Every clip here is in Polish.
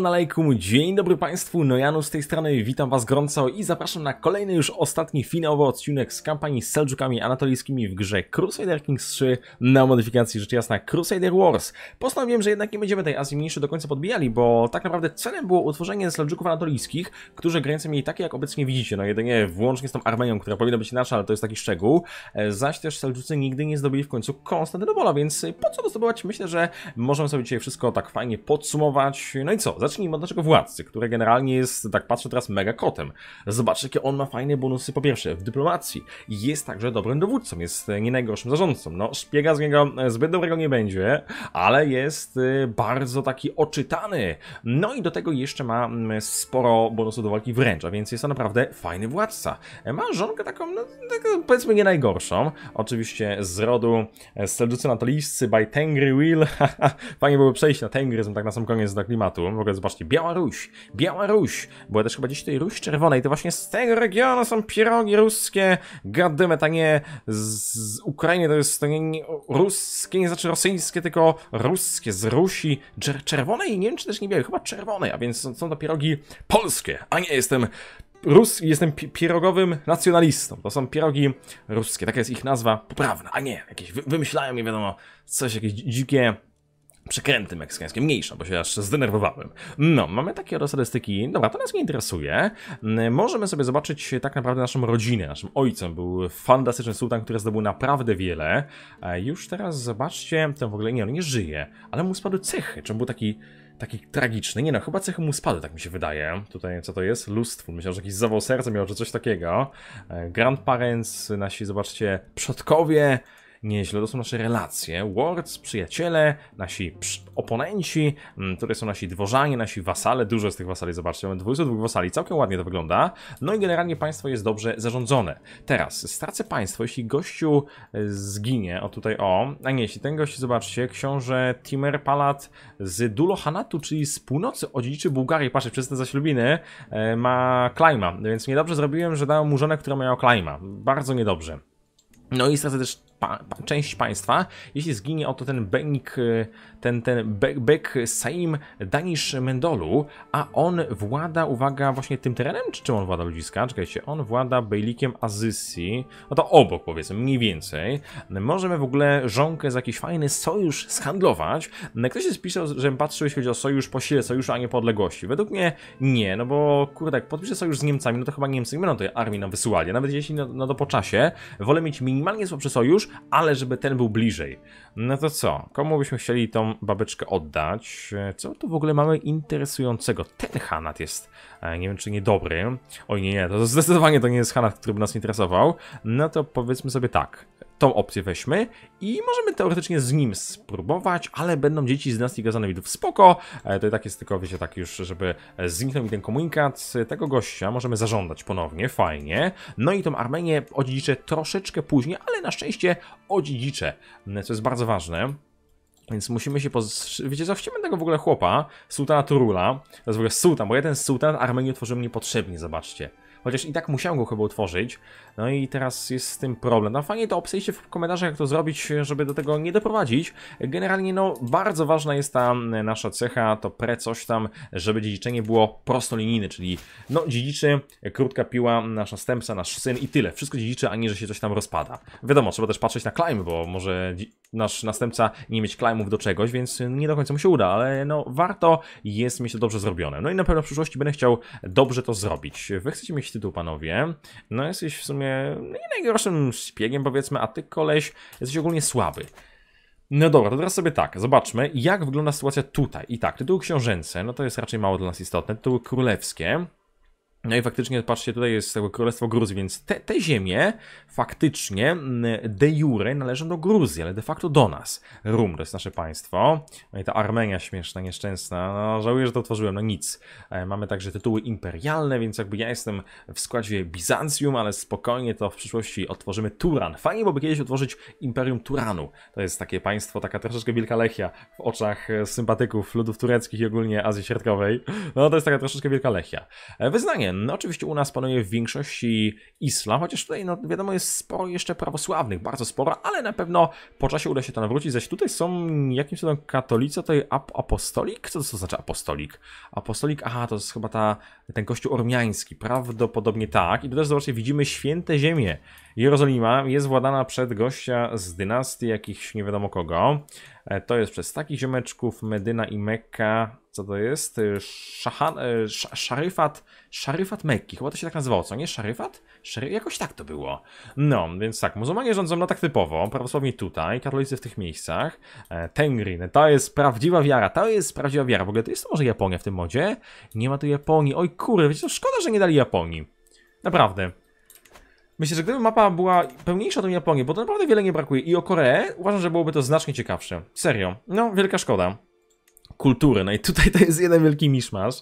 na lajku, dzień dobry Państwu, no Janu z tej strony, witam Was gorąco i zapraszam na kolejny już ostatni finałowy odcinek z kampanii z Seldżukami anatolijskimi w grze Crusader Kings 3 na modyfikacji rzecz jasna Crusader Wars. Postanowiłem, że jednak nie będziemy tej Azji Mniejszej do końca podbijali, bo tak naprawdę celem było utworzenie Seldżuków anatolijskich, którzy granice mieli takie jak obecnie widzicie, no jedynie włącznie z tą Armenią, która powinna być nasza, ale to jest taki szczegół, e, zaś też Seldżucy nigdy nie zdobyli w końcu Konstantynopola, więc po co to zdobywać? Myślę, że możemy sobie dzisiaj wszystko tak fajnie podsumować, no i co, zacznijmy od naszego władcy, który generalnie jest, tak patrzę teraz, mega kotem. Zobaczcie, jakie on ma fajne bonusy, po pierwsze, w dyplomacji. Jest także dobrym dowódcą, jest e, nie najgorszym zarządcą. No, szpiega z niego e, zbyt dobrego nie będzie, ale jest e, bardzo taki oczytany. No i do tego jeszcze ma mm, sporo bonusów do walki wręcz, a więc jest to naprawdę fajny władca. Ma żonkę taką, no, taką powiedzmy nie najgorszą. Oczywiście z rodu Selducy Natalijscy by Tengry Will. Fajnie byłoby przejść na Tengryzm tak na sam koniec na klimatu tematu. W ogóle zobaczcie, Białoruś, bo ja też chyba gdzieś tej Ruś Czerwonej, to właśnie z tego regionu są pierogi ruskie, gadymet, a nie z Ukrainy, to jest to nie, ruskie, nie znaczy rosyjskie, tylko ruskie, z Rusi, czerwonej, nie wiem czy też nie białej, chyba czerwonej, a więc są, są to pierogi polskie, a nie jestem Rus, jestem pierogowym nacjonalistą. To są pierogi ruskie, taka jest ich nazwa poprawna, a nie jakieś wymyślają, nie wiadomo, coś, jakieś dzikie przekręty meksykańskie, mniejsza, bo się aż zdenerwowałem. No, mamy takie rozrystyki, dobra, to nas nie interesuje. Mm, możemy sobie zobaczyć e, tak naprawdę naszą rodzinę, naszym ojcem był fantastyczny sułtan, który zdobył naprawdę wiele. E, już teraz zobaczcie, ten w ogóle, nie, on nie żyje, ale mu spadły cechy, Czemu był taki taki tragiczny. Nie no, chyba cechy mu spadły, tak mi się wydaje. Tutaj co to jest? Lustwo. Myślałem, że jakiś zawał serca miał, że coś takiego. E, grandparents, nasi, zobaczcie, przodkowie, nieźle. To są nasze relacje. Wards, przyjaciele, nasi oponenci, mm, tutaj są nasi dworzanie, nasi wasale. Dużo z tych wasali, zobaczcie, mamy 22 wasali. Całkiem ładnie to wygląda. No i generalnie państwo jest dobrze zarządzone. Teraz, stracę państwo, jeśli gościu e, zginie, o tutaj o, a nie, jeśli ten gość, zobaczcie, książę Timer Palat z Dulohanatu, czyli z północy odziedziczy Bułgarii, patrzcie, przez te zaślubiny, e, ma klima, więc niedobrze zrobiłem, że dałem mu żonę, która miała klima. Bardzo niedobrze. No i stracę też pa, część państwa. Jeśli zginie oto ten Benik, y, ten, ten Be, Bek Saim Danish Mendolu, a on włada, uwaga, właśnie tym terenem, czy czym on włada ludziska? Czekajcie, on włada Bejlikiem Azysi, no to obok powiedzmy, mniej więcej. Możemy w ogóle żonkę za jakiś fajny sojusz skandlować. Ktoś się pisał, żebym patrzył, jeśli chodzi o sojusz po sile sojuszu, a nie po odległości. Według mnie nie, no bo kurde, jak podpiszę sojusz z Niemcami, no to chyba Niemcy nie będą tej armii nam wysyłali, nawet jeśli na, na to po czasie. Wolę mieć minimalnie słabszy sojusz, ale żeby ten był bliżej. No to co? Komu byśmy chcieli tą babeczkę oddać? E, co tu w ogóle mamy interesującego? Ten Hanat jest, e, nie wiem czy niedobry. Oj nie, nie, to zdecydowanie to nie jest Hanat, który by nas interesował. No to powiedzmy sobie tak tą opcję weźmy i możemy teoretycznie z nim spróbować, ale będą dzieci z nas i w Spoko, e, to i tak jest tylko, wiecie, tak już, żeby zniknął mi ten komunikat. Tego gościa możemy zażądać ponownie, fajnie. No i tą Armenię odziedziczę troszeczkę później, ale na szczęście odziedziczę, co jest bardzo ważne. Więc musimy się poz... Wiecie co, chciałem tego w ogóle chłopa, sułtana Turula, to jest w ogóle sułtan, bo ja ten sułtan Armenii otworzyłem niepotrzebnie, zobaczcie chociaż i tak musiałem go chyba utworzyć. No i teraz jest z tym problem. No fajnie to obsejście w komentarzach, jak to zrobić, żeby do tego nie doprowadzić. Generalnie no bardzo ważna jest ta nasza cecha, to pre coś tam, żeby dziedziczenie było prostolinijne, czyli no dziedziczy, krótka piła, nasz następca, nasz syn i tyle. Wszystko dziedziczy, a nie, że się coś tam rozpada. Wiadomo, trzeba też patrzeć na klejm, bo może nasz następca nie mieć klejmów do czegoś, więc nie do końca mu się uda, ale no warto, jest mi to dobrze zrobione. No i na pewno w przyszłości będę chciał dobrze to zrobić. Wy chcecie mieć tytuł, panowie. No jesteś w sumie nie najgorszym szpiegiem, powiedzmy, a ty koleś jesteś ogólnie słaby. No dobra, to teraz sobie tak, zobaczmy, jak wygląda sytuacja tutaj. I tak, tytuły książęce, no to jest raczej mało dla nas istotne, tytuły królewskie. No i faktycznie, patrzcie, tutaj jest tego Królestwo Gruzji, więc te, te ziemie faktycznie mm, de jure należą do Gruzji, ale de facto do nas. Rum to jest nasze państwo. No i ta Armenia śmieszna, nieszczęsna. No, żałuję, że to otworzyłem, no nic. E, mamy także tytuły imperialne, więc jakby ja jestem w składzie Bizancjum, ale spokojnie to w przyszłości otworzymy Turan. Fajnie byłoby kiedyś otworzyć Imperium Turanu. To jest takie państwo, taka troszeczkę wielka lechia w oczach e, sympatyków ludów tureckich i ogólnie Azji Środkowej. No to jest taka troszeczkę wielka lechia. E, wyznanie no, oczywiście u nas panuje w większości islam, chociaż tutaj, no, wiadomo, jest sporo jeszcze prawosławnych, bardzo sporo, ale na pewno po czasie uda się to nawrócić. Zaś tutaj są jakimś cudem katolicy, tutaj ap apostolik? Co to, znaczy apostolik? Apostolik, aha, to jest chyba ta, ten kościół ormiański, prawdopodobnie tak. I tu też zobaczcie, widzimy święte ziemie. Jerozolima jest władana przed gościa z dynastii jakichś nie wiadomo kogo. E, to jest przez takich ziomeczków Medyna i Mekka. Co to jest? E, Szahan, e, sz, szaryfat, szaryfat Mekki. Chyba to się tak nazywało, co nie? Szaryfat? Szary... Jakoś tak to było. No, więc tak, muzułmanie rządzą no tak typowo, prawosławni tutaj, katolicy w tych miejscach. Tengrin, no to jest prawdziwa wiara, to jest prawdziwa wiara. W ogóle to jest to może Japonia w tym modzie? Nie ma tu Japonii. Oj kurde, wiecie, no szkoda, że nie dali Japonii. Naprawdę. Myślę, że gdyby mapa była pełniejsza o tą Japonię, bo to naprawdę wiele nie brakuje, i o Koreę, uważam, że byłoby to znacznie ciekawsze. Serio. No, wielka szkoda. Kultury, no i tutaj to jest jeden wielki miszmasz.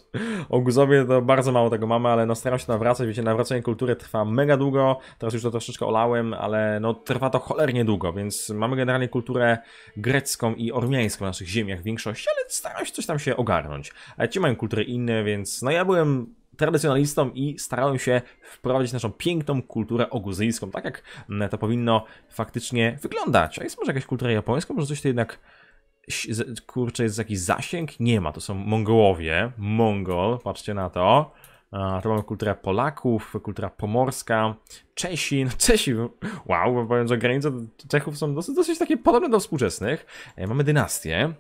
O Guzowie to bardzo mało tego mamy, ale no staram się nawracać, wiecie, nawracanie kultury trwa mega długo, teraz już to troszeczkę olałem, ale no trwa to cholernie długo, więc mamy generalnie kulturę grecką i ormiańską w naszych ziemiach w większości, ale staram się coś tam się ogarnąć. A ci mają kultury inne, więc no ja byłem tradycjonalistą i starają się wprowadzić naszą piękną kulturę oguzyjską, tak jak to powinno faktycznie wyglądać. A jest może jakaś kultura japońska, może coś to jednak kurczę, jest jakiś zasięg? Nie ma, to są Mongołowie, Mongol, patrzcie na to. To mamy kulturę Polaków, kultura pomorska, Czesi, no Czesi, wow, powiem, że granice Czechów są dosyć, dosyć takie podobne do współczesnych. E, mamy dynastię,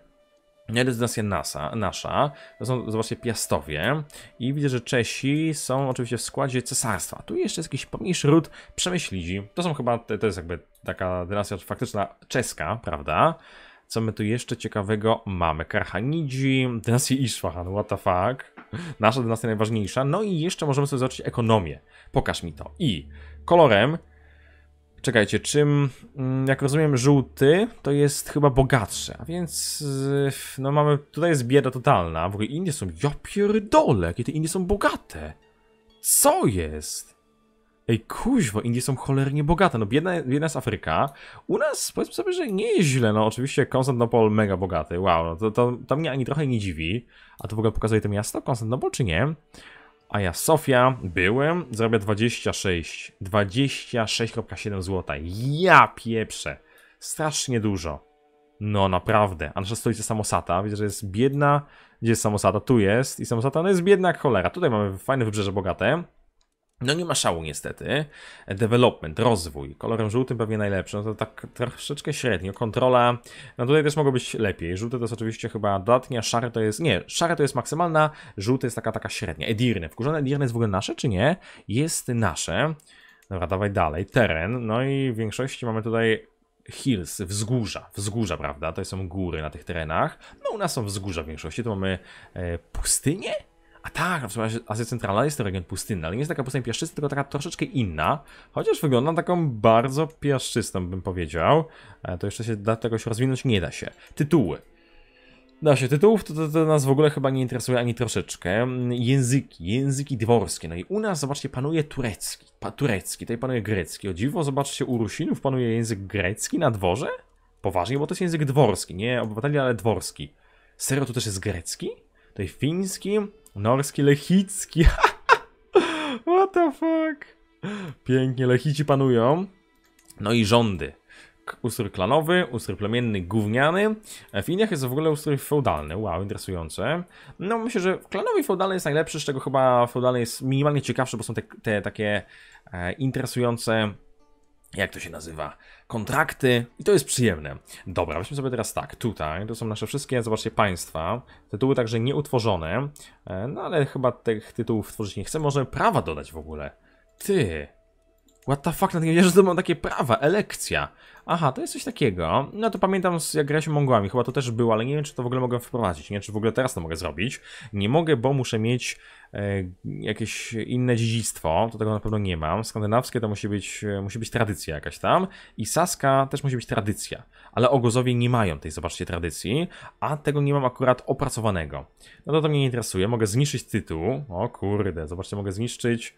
Rezydencja NASA, nasza, to są, zobaczcie, Piastowie i widzę, że Czesi są oczywiście w składzie cesarstwa. Tu jeszcze jest jakiś pomniejszy ród Przemyślidzi. To są chyba, to jest jakby taka dynastia faktyczna czeska, prawda? Co my tu jeszcze ciekawego mamy? Karchanidzi, dynastia Iszfahan, what the fuck? Nasza dynastia najważniejsza. No i jeszcze możemy sobie zobaczyć ekonomię. Pokaż mi to. I kolorem Czekajcie, czym, mm, jak rozumiem, żółty to jest chyba bogatsze, a więc y, no mamy, tutaj jest bieda totalna, w ogóle Indie są, ja pierdolę, jakie te Indie są bogate, co jest? Ej, kuźwo, Indie są cholernie bogate, no biedna, biedna jest Afryka, u nas powiedzmy sobie, że nie jest źle, no oczywiście Konstantinopol mega bogaty, wow, no to, to, to mnie ani trochę nie dziwi, a to w ogóle pokazuje to miasto, Konstantinopol czy nie? A ja Sofia byłem, zrobię 26, 26,7 zł. Ja pieprze, strasznie dużo. No naprawdę, a nasza stolica Samosata, widzę, że jest biedna, gdzie jest Samosata, tu jest i Samosata, no jest biedna jak cholera. Tutaj mamy fajne wybrzeże bogate, no nie ma szału niestety. Development, rozwój, kolorem żółtym pewnie najlepszy, no to tak troszeczkę średnio. Kontrola, no tutaj też mogło być lepiej. Żółte to jest oczywiście chyba dodatnia, szare to jest, nie, szare to jest maksymalna, żółte jest taka, taka średnia. Edirne, wkurzone Edirne jest w ogóle nasze czy nie? Jest nasze. Dobra, dawaj dalej. Teren, no i w większości mamy tutaj hills, wzgórza, wzgórza, prawda? To są góry na tych terenach. No u nas są wzgórza w większości, to mamy e, pustynię? A tak, w sumie Azja Centralna jest to region pustynny, ale nie jest taka pustynia piaszczysta, tylko taka troszeczkę inna, chociaż wygląda na taką bardzo piaszczystą, bym powiedział. E, to jeszcze się da tego się rozwinąć, nie da się. Tytuły. Da się, tytułów to, to, to, nas w ogóle chyba nie interesuje ani troszeczkę. Mm, języki, języki dworskie. No i u nas, zobaczcie, panuje turecki, pa, turecki, tutaj panuje grecki. O dziwo, zobaczcie, u Rusinów panuje język grecki na dworze? Poważnie, bo to jest język dworski, nie obywateli, ale dworski. Serio, to też jest grecki? Tutaj fiński, norski, lechicki. What the fuck? Pięknie, lechici panują. No i rządy ustrój klanowy, ustrój plemienny, gówniany. W Indiach jest w ogóle ustrój feudalny, wow, interesujące. No myślę, że klanowy feudalny jest najlepszy, z czego chyba feudalny jest minimalnie ciekawszy, bo są te, te takie e, interesujące, jak to się nazywa, kontrakty i to jest przyjemne. Dobra, weźmy sobie teraz tak, tutaj, to są nasze wszystkie, zobaczcie, państwa, tytuły także nieutworzone, e, no ale chyba tych tytułów tworzyć nie chcę, możemy prawa dodać w ogóle. Ty, What the fuck, na nie że to mam takie prawa, elekcja. Aha, to jest coś takiego. No to pamiętam, jak grałem się Mongołami, chyba to też było, ale nie wiem, czy to w ogóle mogę wprowadzić. Nie wiem, czy w ogóle teraz to mogę zrobić. Nie mogę, bo muszę mieć e, jakieś inne dziedzictwo, to tego na pewno nie mam. Skandynawskie to musi być, e, musi być tradycja jakaś tam. I Saska też musi być tradycja. Ale Ogozowie nie mają tej, zobaczcie, tradycji, a tego nie mam akurat opracowanego. No to to mnie nie interesuje, mogę zniszczyć tytuł. O kurde, zobaczcie, mogę zniszczyć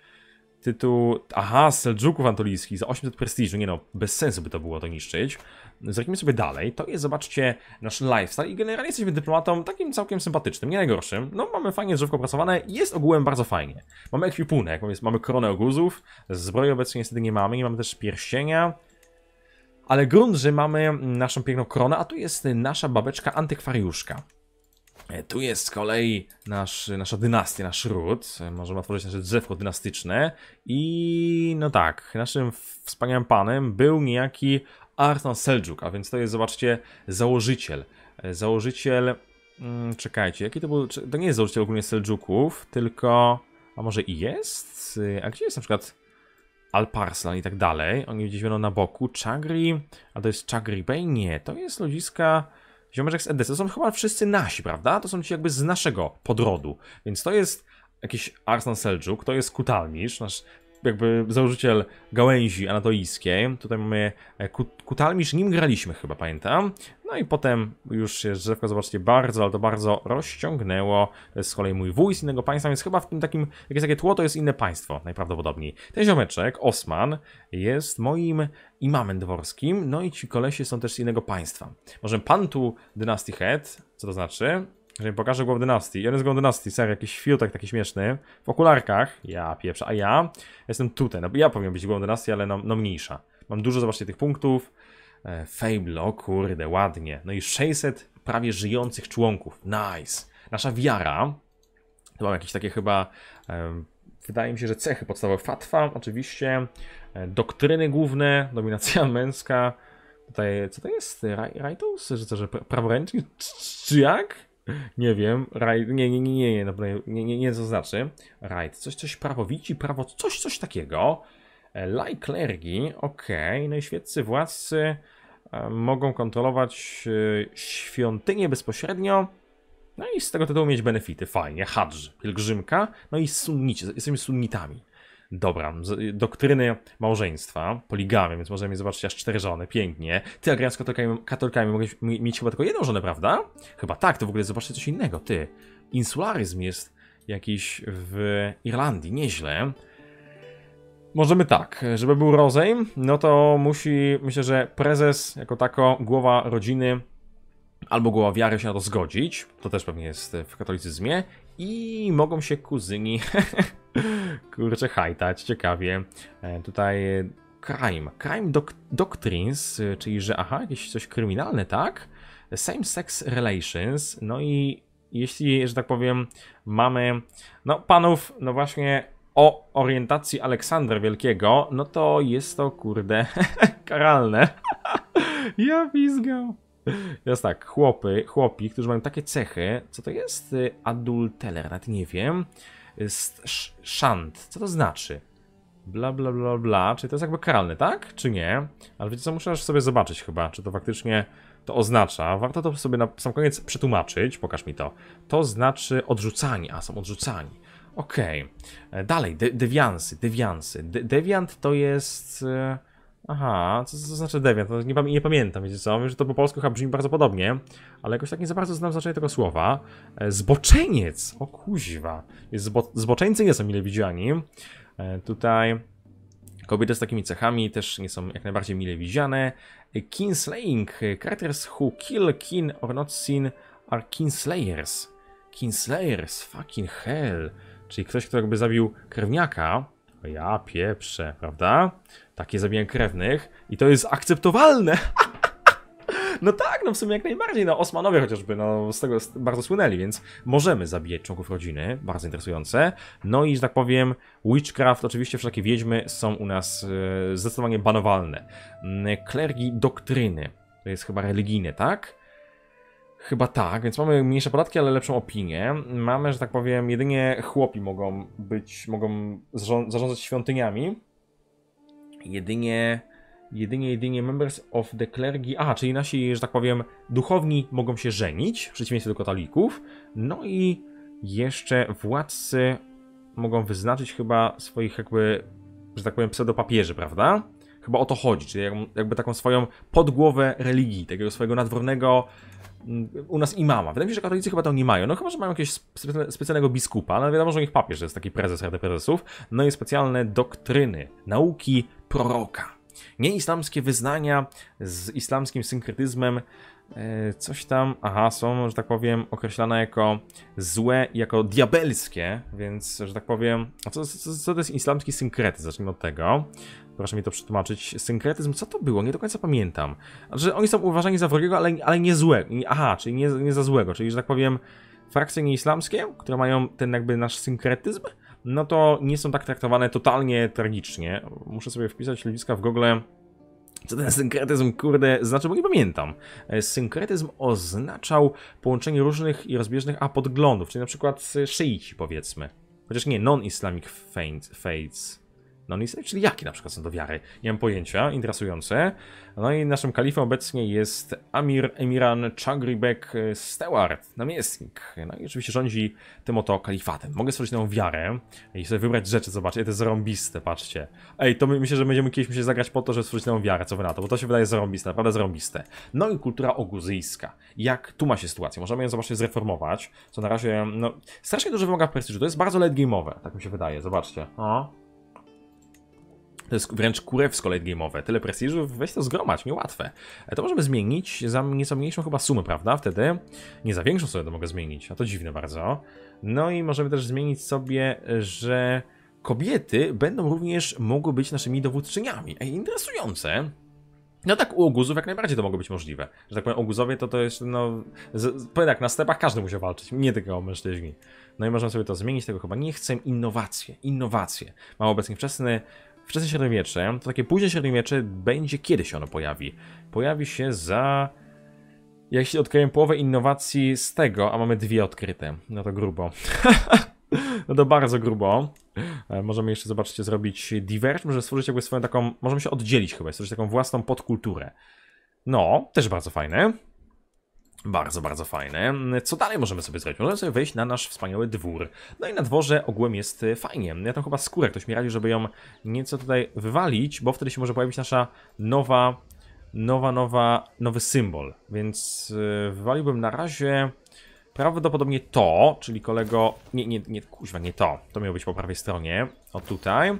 Tytuł, aha, Seldżuków Antolijskich za 800 prestiżu, nie no, bez sensu by to było to niszczyć. Zerknijmy sobie dalej, to jest, zobaczcie, nasz lifestyle i generalnie jesteśmy dyplomatą takim całkiem sympatycznym, nie najgorszym. No, mamy fajnie drzewko pracowane jest ogółem bardzo fajnie. Mamy ekwipunek, mamy koronę oguzów, zbroi obecnie niestety nie mamy, nie mamy też pierścienia. Ale grunt, że mamy naszą piękną koronę, a tu jest nasza babeczka antykwariuszka. E, tu jest z kolei nasz, nasza dynastia, nasz ród. E, możemy otworzyć nasze drzewko dynastyczne. I no tak, naszym wspaniałym panem był niejaki Artan Seljuk, a więc to jest, zobaczcie, założyciel. E, założyciel, mm, czekajcie, jaki to był, to nie jest założyciel ogólnie Seljuków, tylko, a może i jest? A gdzie jest na przykład Alparslan i tak dalej? Oni gdzieś będą na boku. Chagri, a to jest Chagri Bay? Nie, to jest ludziska ziomeczek z Edesy. To są chyba wszyscy nasi, prawda? To są ci jakby z naszego podrodu. Więc to jest jakiś Arslan Seljuk, to jest Kutalmisz, nasz jakby założyciel gałęzi anatolijskiej. Tutaj mamy e, Kut Kutalmisz, nim graliśmy chyba, pamiętam. No i potem już się drzewko, zobaczcie, bardzo, ale to bardzo rozciągnęło. To jest z kolei mój wuj z innego państwa, więc chyba w tym takim, jak jest takie tło, to jest inne państwo, najprawdopodobniej. Ten ziomeczek, Osman, jest moim imamem dworskim, no i ci kolesie są też z innego państwa. Może Pan tu dynastii Head, co to znaczy? Że mi pokażę Głąb Dynastii. Jeden z Głąb Dynastii, ser, jakiś fiutek taki śmieszny. W okularkach. Ja pieprze, a ja jestem tutaj. No, ja powinien być Głąb Dynastii, ale no, no, mniejsza. Mam dużo, zobaczcie, tych punktów. E, Fable, o kurde, ładnie. No i 600 prawie żyjących członków. Nice. Nasza wiara. To mam jakieś takie chyba... E, wydaje mi się, że cechy podstawowe. Fatwa, oczywiście. E, doktryny główne. Dominacja męska. Tutaj, co to jest? Rajtos? Że co, że praworęcznik? Czy jak? Nie wiem, rajd, nie, nie, nie, nie, nie, nie, nie, nie, co znaczy. Rajd, coś, coś, prawowici, prawo, coś, coś takiego. E, Laj klergi, okej, okay. no i świeccy władcy e, mogą kontrolować e, świątynię bezpośrednio. No i z tego tytułu mieć benefity, fajnie, hadż, pielgrzymka, no i sunnici, jesteśmy sunnitami. Dobra, y, doktryny małżeństwa, poligamy, więc możemy zobaczyć aż cztery żony, pięknie. Ty, a grając katolikami, katolikami mogłeś mieć chyba tylko jedną żonę, prawda? Chyba tak, to w ogóle zobaczcie coś innego, ty. Insularyzm jest jakiś w Irlandii, nieźle. Możemy tak, żeby był rozejm, no to musi, myślę, że prezes jako tako, głowa rodziny albo głowa wiary się na to zgodzić, to też pewnie jest w katolicyzmie, i mogą się kuzyni Kurczę, hajtać, ciekawie. E, tutaj crime, crime doc doctrines, e, czyli że aha, jakieś coś kryminalne, tak? Same sex relations, no i jeśli, że tak powiem, mamy, no panów, no właśnie o orientacji Aleksandra Wielkiego, no to jest to, kurde, karalne. ja pizgam. jest tak, chłopy, chłopi, którzy mają takie cechy, co to jest y, adulteler, nawet nie wiem. Y, szant. Co to znaczy? Bla, bla, bla, bla. Czyli to jest jakby karalny, tak? Czy nie? Ale wiecie co, muszę sobie zobaczyć chyba, czy to faktycznie to oznacza. Warto to sobie na sam koniec przetłumaczyć. Pokaż mi to. To znaczy odrzucanie. A, są odrzucani. Okej. Okay. E, dalej, de dewiansy, dewiansy. De to jest... E, Aha, co, to znaczy deviant? To nie, nie, pamiętam, wiecie co? Wiem, że to po polsku chyba brzmi bardzo podobnie, ale jakoś tak nie za bardzo znam znaczenie tego słowa. E, zboczeniec! O kuźwa. Zbo zboczeńcy nie są mile widziani. E, tutaj kobiety z takimi cechami też nie są jak najbardziej mile widziane. E, Kinslaying. Characters who kill, kin or not seen are kinslayers. Kinslayers, fucking hell. Czyli ktoś, kto jakby zabił krewniaka. O ja pieprze, prawda? Takie zabijanie krewnych i to jest akceptowalne. No tak, no w sumie jak najbardziej, no Osmanowie chociażby, no z tego bardzo słynęli, więc możemy zabijać członków rodziny, bardzo interesujące. No i, że tak powiem, witchcraft, oczywiście wszelkie wiedźmy są u nas e, zdecydowanie banowalne. Mm, klergi doktryny, to jest chyba religijne, tak? Chyba tak, więc mamy mniejsze podatki, ale lepszą opinię. Mamy, że tak powiem, jedynie chłopi mogą być, mogą zarządzać świątyniami, jedynie, jedynie, jedynie members of the clergy, a, czyli nasi, że tak powiem, duchowni mogą się żenić, w przeciwieństwie do katolików, no i jeszcze władcy mogą wyznaczyć chyba swoich jakby, że tak powiem, pseudopapieży, prawda? chyba o to chodzi, czyli jakby taką swoją podgłowę religii, takiego swojego nadwornego mm, u nas imama. Wydaje mi się, że katolicy chyba to nie mają. No chyba, że mają jakiegoś specjalnego biskupa, no wiadomo, że ich papież to jest taki prezes Rady Prezesów, no i specjalne doktryny, nauki proroka. Nieislamskie wyznania z islamskim synkretyzmem, e, coś tam, aha, są, że tak powiem, określane jako złe, jako diabelskie, więc, że tak powiem, co, co, co to jest islamski synkretyzm? Zacznijmy od tego proszę mi to przetłumaczyć, synkretyzm, co to było? Nie do końca pamiętam. Znaczy, oni są uważani za wrogiego, ale, ale nie złego. Aha, czyli nie, nie za złego, czyli, że tak powiem, frakcje nieislamskie, które mają ten jakby nasz synkretyzm, no to nie są tak traktowane totalnie tragicznie. Muszę sobie wpisać ludziska w Google co ten synkretyzm, kurde, znaczy, bo nie pamiętam. E, synkretyzm oznaczał połączenie różnych i rozbieżnych apodglądów, czyli na przykład szyici, powiedzmy. Chociaż nie, non-Islamic faiths. No nie, czyli jakie na przykład są to wiary. Nie mam pojęcia, interesujące. No i naszym kalifem obecnie jest Amir Emiran Chagribek y, Stewart, namiestnik. No i oczywiście rządzi tym oto kalifatem. Mogę stworzyć nową wiarę i sobie wybrać rzeczy, zobaczcie, to jest zrąbiste, patrzcie. Ej, to my, myślę, że będziemy kiedyś musieli zagrać po to, żeby stworzyć nową wiarę, co wy na to, bo to się wydaje zrąbiste, naprawdę zrąbiste. No i kultura oguzyjska. Jak tu ma się sytuacja? Możemy ją zobaczcie zreformować, co na razie, no, strasznie dużo wymaga prestiżu, to jest bardzo late game'owe, tak mi się wydaje, zobaczcie. O wręcz kurewsko late game'owe. Tyle prestiżu, weź to zgromadź, niełatwe. E, to możemy zmienić za nieco mniejszą chyba sumę, prawda? Wtedy nie za większą sobie to mogę zmienić, a to dziwne bardzo. No i możemy też zmienić sobie, że kobiety będą również mogły być naszymi dowódczyniami. Ej, interesujące. No tak, u oguzów jak najbardziej to mogło być możliwe. Że tak powiem, oguzowie to to jest, no... Z, powiem tak, na stepach każdy musiał walczyć, nie tylko mężczyźni. No i możemy sobie to zmienić, tego chyba nie chcę. Innowacje, innowacje. Mamy obecnie wczesny wczesne średniowiecze, to takie późne średniowiecze będzie kiedy się ono pojawi. Pojawi się za... Jeśli odkryłem połowę innowacji z tego, a mamy dwie odkryte, no to grubo. no to bardzo grubo. E, możemy jeszcze, zobaczcie, zrobić diverge, może stworzyć jakby swoją taką, możemy się oddzielić chyba, stworzyć taką własną podkulturę. No, też bardzo fajne. Bardzo, bardzo fajne. Co dalej możemy sobie zrobić? Możemy sobie wejść na nasz wspaniały dwór. No i na dworze ogółem jest e, fajnie. Ja tam chyba skórę ktoś mi radzi, żeby ją nieco tutaj wywalić, bo wtedy się może pojawić nasza nowa, nowa, nowa, nowy symbol. Więc e, wywaliłbym na razie prawdopodobnie to, czyli kolego... Nie, nie, nie, kuźwa, nie to. To miało być po prawej stronie. O tutaj.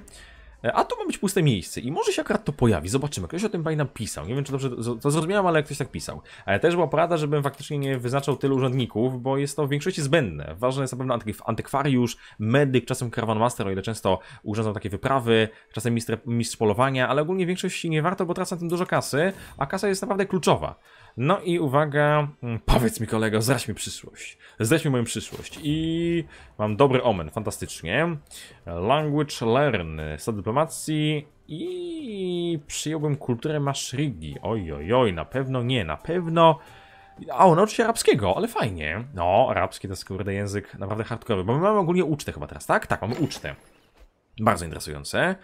E, a tu ma być puste miejsce i może się akurat to pojawi, zobaczymy. Ktoś o tym pamiętam pisał, nie wiem czy dobrze to zrozumiałem, ale ktoś tak pisał. Ale też była porada, żebym faktycznie nie wyznaczał tylu urzędników, bo jest to w większości zbędne. Ważne jest na pewno antykwariusz, medyk, czasem master, o ile często urządzą takie wyprawy, czasem mistrz, mistrz polowania, ale ogólnie w większości nie warto, bo tracą tym dużo kasy, a kasa jest naprawdę kluczowa. No i uwaga, mm, powiedz mi kolego, zdradź mi przyszłość. Zdradź mi moją przyszłość. I mam dobry omen, fantastycznie. Language learn, stan dyplomacji i przyjąłbym kulturę maszrygi. Oj, oj, oj, na pewno nie, na pewno... A on oczywiście arabskiego, ale fajnie. No, arabski to jest kurde język naprawdę hardkorowy, bo my mamy ogólnie ucztę chyba teraz, tak? Tak, mamy ucztę. Bardzo interesujące.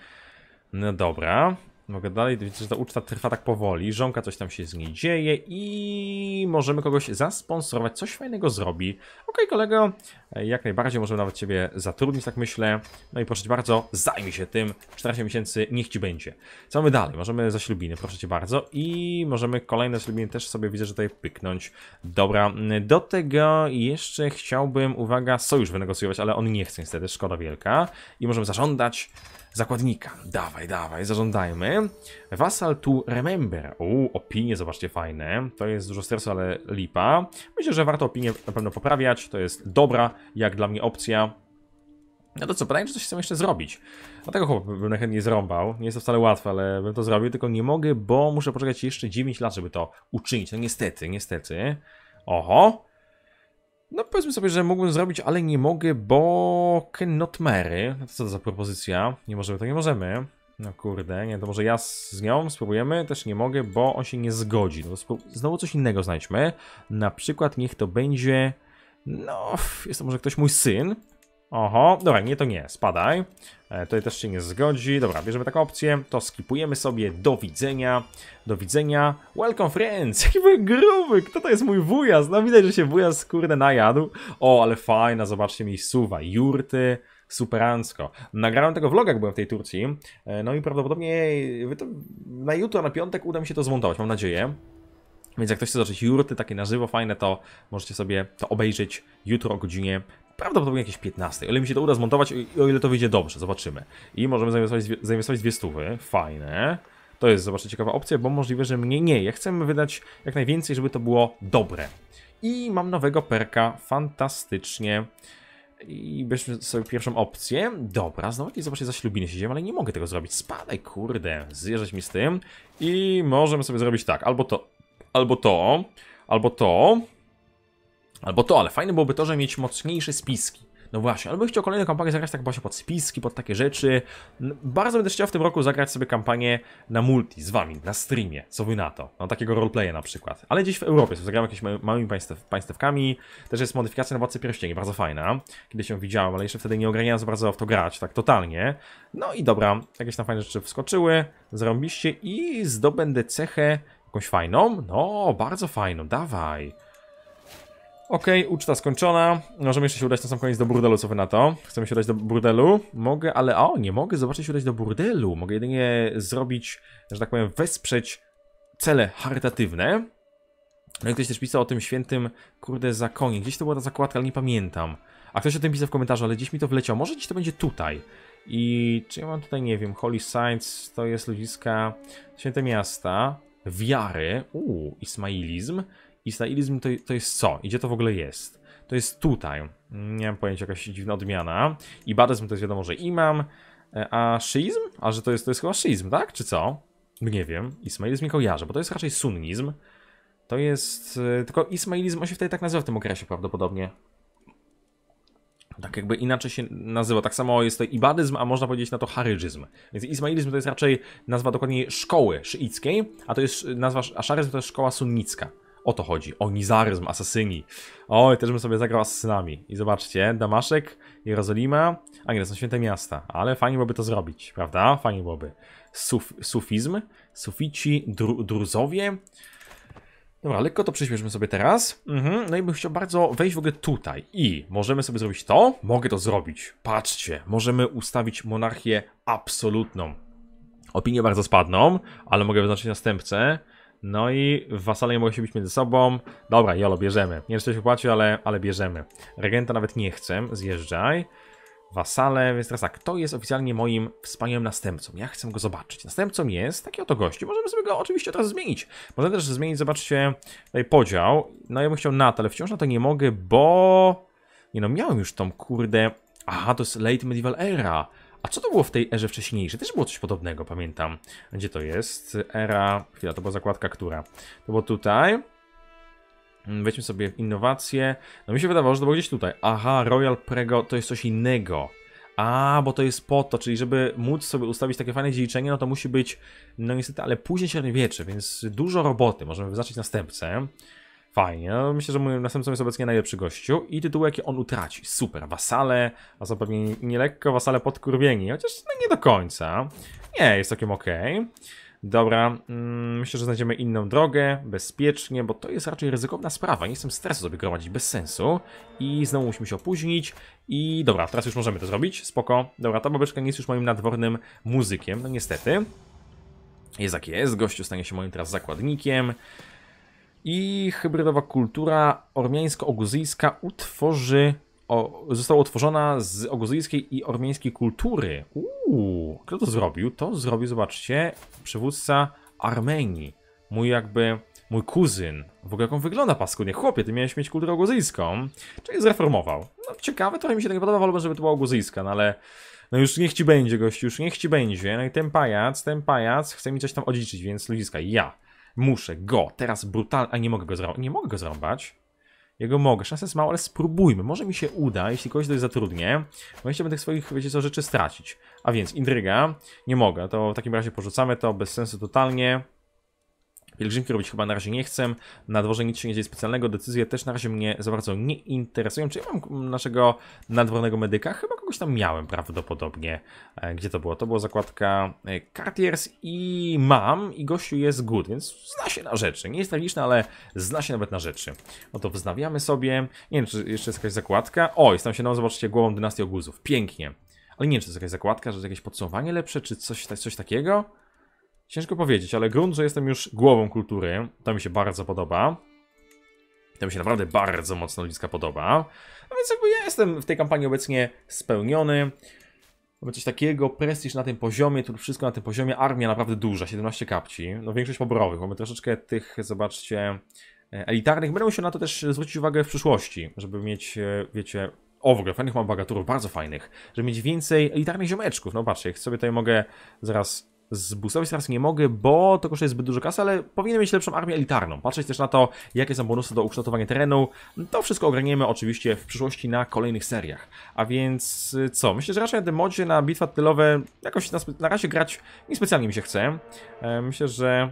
No dobra, Mogę dalej, widzę, że ta uczta trwa tak powoli, żonka coś tam się z niej dzieje i możemy kogoś zasponsorować, coś fajnego zrobi. Ok, kolego, jak najbardziej możemy nawet Ciebie zatrudnić, tak myślę. No i proszę bardzo, zajmij się tym, 14 miesięcy, niech Ci będzie. Co my dalej? Możemy za ślubiny. proszę Cię bardzo i możemy kolejne ślubiny też sobie, widzę, że tutaj pyknąć. Dobra, do tego jeszcze chciałbym, uwaga, sojusz wynegocjować, ale on nie chce niestety, szkoda wielka. I możemy zażądać Zakładnika. Dawaj, dawaj, zażądajmy. Vassal to remember. U opinie, zobaczcie, fajne. To jest dużo stresu, ale lipa. Myślę, że warto opinię na pewno poprawiać. To jest dobra, jak dla mnie, opcja. No to co, pytanie, czy coś chcę jeszcze zrobić. Dlatego no chłop bym chętnie zrąbał. Nie jest to wcale łatwe, ale bym to zrobił, tylko nie mogę, bo muszę poczekać jeszcze 9 lat, żeby to uczynić. No niestety, niestety. Oho, no powiedzmy sobie, że mógłbym zrobić, ale nie mogę, bo Knotmery. Co to za propozycja? Nie możemy, to nie możemy. No kurde, nie, to może ja z nią spróbujemy? Też nie mogę, bo on się nie zgodzi. No, znowu coś innego znajdźmy. Na przykład niech to będzie... No, jest to może ktoś mój syn. Oho, dobra, nie to nie, spadaj. E, tutaj też się nie zgodzi. Dobra, bierzemy taką opcję, to skipujemy sobie. Do widzenia, do widzenia. Welcome friends, jaki był gruby, kto to jest mój wujas? No widać, że się wujas kurde najadł. O, ale fajna, zobaczcie mi suwa, jurty superansko. Nagrałem tego vloga, jak byłem w tej Turcji, e, no i prawdopodobnie na jutro, na piątek uda mi się to zmontować, mam nadzieję. Więc jak ktoś chce zobaczyć jurty takie na żywo, fajne, to możecie sobie to obejrzeć jutro o godzinie prawdopodobnie jakieś 15, o ile mi się to uda zmontować i o ile to wyjdzie dobrze, zobaczymy. I możemy zainwestować, dwie stówy, fajne. To jest, zobaczcie, ciekawa opcja, bo możliwe, że mnie nie. Ja chcemy wydać jak najwięcej, żeby to było dobre. I mam nowego perka, fantastycznie. I bierzmy sobie pierwszą opcję. Dobra, znowu jakieś zobaczcie zaślubiny siedziałem, ale nie mogę tego zrobić. Spadaj, kurde, zjeżdżać mi z tym. I możemy sobie zrobić tak, albo to, albo to, albo to, Albo to, ale fajne byłoby to, że mieć mocniejsze spiski. No właśnie, albo chciał kolejną kampanię zagrać tak właśnie pod spiski, pod takie rzeczy. Bardzo będę chciał w tym roku zagrać sobie kampanię na multi z wami, na streamie, co wy na to. No takiego roleplaya na przykład. Ale gdzieś w Europie, so, zagrałem jakimiś małymi państw, państewkami. Też jest modyfikacja na Władcy Pierścieni, bardzo fajna. Kiedyś się widziałem, ale jeszcze wtedy nie ograniałem za bardzo w to grać, tak totalnie. No i dobra, jakieś tam fajne rzeczy wskoczyły, zarobiście i zdobędę cechę jakąś fajną. No, bardzo fajną, dawaj. Okej, okay, uczta skończona. Możemy jeszcze się udać na sam koniec do burdelu, co wy na to? Chcemy się udać do burdelu? Mogę, ale o, nie mogę zobaczyć się udać do burdelu. Mogę jedynie zrobić, że tak powiem, wesprzeć cele charytatywne. No i ktoś też pisał o tym świętym, kurde, zakonie. Gdzieś to była ta zakładka, ale nie pamiętam. A ktoś o tym pisał w komentarzu, ale gdzieś mi to wleciało. Może gdzieś to będzie tutaj. I czy ja mam tutaj, nie wiem, Holy Sites, to jest ludziska Święte Miasta, Wiary, uuu, Ismailizm. Ismailizm to, to jest co? I gdzie to w ogóle jest? To jest tutaj. Nie mam pojęcia, jakaś dziwna odmiana. Ibadyzm to jest wiadomo, że imam. E, a szyizm? A że to jest, to jest chyba szyizm, tak? Czy co? No nie wiem. Ismailizm nie kojarzę, bo to jest raczej sunnizm. To jest... E, tylko ismailizm, on się wtedy tak nazywa w tym okresie prawdopodobnie. Tak jakby inaczej się nazywa. Tak samo jest to ibadyzm, a można powiedzieć na to harydżyzm. Więc ismailizm to jest raczej nazwa dokładnie szkoły szyickiej, a to jest nazwa, a szaryzm to jest szkoła sunnicka. O to chodzi. O Nizaryzm, asasyni. Oj, też bym sobie zagrał asasynami. I zobaczcie, Damaszek, Jerozolima, a nie, to są święte miasta. Ale fajnie byłoby to zrobić, prawda? Fajnie byłoby. Suf, sufizm, sufici, dru, druzowie. Dobra, lekko to przyśpieszmy sobie teraz. Mhm, no i bym chciał bardzo wejść w ogóle tutaj. I możemy sobie zrobić to? Mogę to zrobić. Patrzcie, możemy ustawić monarchię absolutną. Opinie bardzo spadną, ale mogę wyznaczyć następcę. No i wasale nie mogą się być między sobą. Dobra, jolo, bierzemy. Nie jesteś upłacił, ale, ale bierzemy. Regenta nawet nie chcę, zjeżdżaj. Wasale, więc teraz tak, kto jest oficjalnie moim wspaniałym następcą? Ja chcę go zobaczyć. Następcą jest taki oto gości. Możemy sobie go oczywiście teraz zmienić. Możemy też zmienić, zobaczcie, tutaj podział. No ja bym chciał Nat, ale wciąż na to nie mogę, bo... Nie no, miałem już tą kurde... Aha, to jest Late Medieval Era. A co to było w tej erze wcześniejszej? Też było coś podobnego, pamiętam. Gdzie to jest? Era... Chwila, to była zakładka która? To było tutaj. Mm, weźmy sobie innowacje. No mi się wydawało, że to było gdzieś tutaj. Aha, Royal Prego to jest coś innego. A, bo to jest po to, czyli żeby móc sobie ustawić takie fajne dziedziczenie, no to musi być, no niestety, ale później średniowiecze, więc dużo roboty. Możemy wyznaczyć następcę. Fajnie, no, myślę, że moim następcą jest obecnie najlepszy gościu i tytuł jaki on utraci. Super, wasale, a zapewne nielekko wasale podkurwieni, chociaż no nie do końca. Nie, jest takim okej. Okay. Dobra, mm, myślę, że znajdziemy inną drogę, bezpiecznie, bo to jest raczej ryzykowna sprawa. Nie chcę stresu sobie gromadzić bez sensu. I znowu musimy się opóźnić. I dobra, teraz już możemy to zrobić, spoko. Dobra, ta babeczka nie jest już moim nadwornym muzykiem, no niestety. Jest jak jest, gościu stanie się moim teraz zakładnikiem i hybrydowa kultura ormiańsko-oguzyjska utworzy, o, została utworzona z oguzyjskiej i ormiańskiej kultury. Uuu, kto to zrobił? To zrobił, zobaczcie, przywódca Armenii. Mój jakby, mój kuzyn. W ogóle jak on wygląda paskudnie. Chłopie, ty miałeś mieć kulturę oguzyjską, czyli zreformował. No ciekawe, trochę mi się tak podoba, wolę, żeby to była oguzyjska, no ale... No już niech ci będzie, gościu, już niech ci będzie. No i ten pajac, ten pajac chce mi coś tam odziedziczyć, więc ludziska, ja. Muszę go teraz brutalnie. A nie mogę go zrąbać. Nie mogę go zrąbać. Jego mogę. Szansa jest mała, ale spróbujmy. Może mi się uda, jeśli kogoś dość zatrudnię. Bo jeszcze będę swoich, wiecie co, rzeczy stracić. A więc, intryga. Nie mogę. To w takim razie porzucamy to. Bez sensu totalnie. Pielgrzymki robić chyba na razie nie chcę. Na dworze nic się nie dzieje specjalnego. Decyzje też na razie mnie za bardzo nie interesują. Czy ja mam naszego nadwornego medyka? Chyba kogoś tam miałem prawdopodobnie. E, gdzie to było? To była zakładka e, Cartiers i mam i gościu jest good, więc zna się na rzeczy. Nie jest tragiczny, ale zna się nawet na rzeczy. No to wznawiamy sobie. Nie wiem, czy jeszcze jest jakaś zakładka. O, jest tam się, nam zobaczcie, głową dynastii oguzów. Pięknie. Ale nie wiem, czy to jest jakaś zakładka, że jest jakieś podsumowanie lepsze, czy coś, coś takiego. Ciężko powiedzieć, ale grunt, że jestem już głową kultury, to mi się bardzo podoba. To mi się naprawdę bardzo mocno Liska podoba. A więc jakby ja jestem w tej kampanii obecnie spełniony. Mamy coś takiego, prestiż na tym poziomie, tu wszystko na tym poziomie, armia naprawdę duża, 17 kapci, no większość poborowych, mamy troszeczkę tych, zobaczcie, e, elitarnych. Będę musiał na to też zwrócić uwagę w przyszłości, żeby mieć, e, wiecie, o w ogóle fajnych mam bagaturów, bardzo fajnych, żeby mieć więcej elitarnych ziomeczków. No patrzcie, sobie tutaj mogę zaraz zboostować teraz nie mogę, bo to kosztuje zbyt dużo kasy, ale powinien mieć lepszą armię elitarną. Patrzeć też na to, jakie są bonusy do ukształtowania terenu. To wszystko ograniemy oczywiście w przyszłości na kolejnych seriach. A więc y, co? Myślę, że raczej na tym modzie na bitwa tylowe jakoś na, na razie grać niespecjalnie mi się chce. E, myślę, że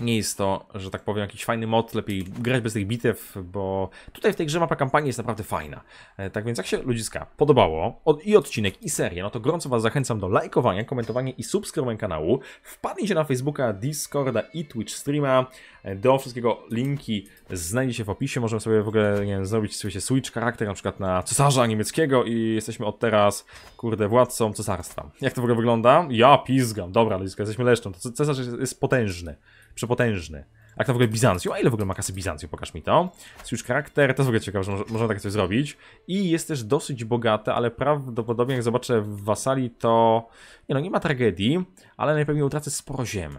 nie jest to, że tak powiem, jakiś fajny mod, lepiej grać bez tych bitew, bo tutaj w tej grze mapa kampanii jest naprawdę fajna. E, tak więc jak się ludziska podobało od, i odcinek, i serię, no to gorąco Was zachęcam do lajkowania, komentowania i subskrybowania kanału. Wpadnijcie na Facebooka, Discorda i Twitch streama. E, do wszystkiego linki znajdziecie w opisie. Możemy sobie w ogóle, nie wiem, zrobić sobie switch charakter na przykład na cesarza niemieckiego i jesteśmy od teraz, kurde, władcą cesarstwa. Jak to w ogóle wygląda? Ja pizgam. Dobra, ludziska, jesteśmy leszczą. Cesarz jest, jest potężny przepotężny. A kto w ogóle Bizancjum? A ile w ogóle ma kasy Bizancjum? Pokaż mi to. Switch już charakter, to jest w ogóle ciekawe, że można tak coś zrobić. I jest też dosyć bogate, ale prawdopodobnie jak zobaczę w Wasali to... Nie no, nie ma tragedii, ale najpewniej utracę sporo ziem.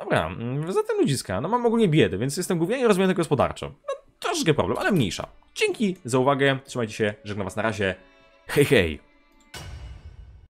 Dobra, mm, za zatem ludziska, no mam ogólnie biedę, więc jestem głównie rozwijany gospodarczo. No troszeczkę problem, ale mniejsza. Dzięki za uwagę, trzymajcie się, żegnam was na razie. Hej, hej!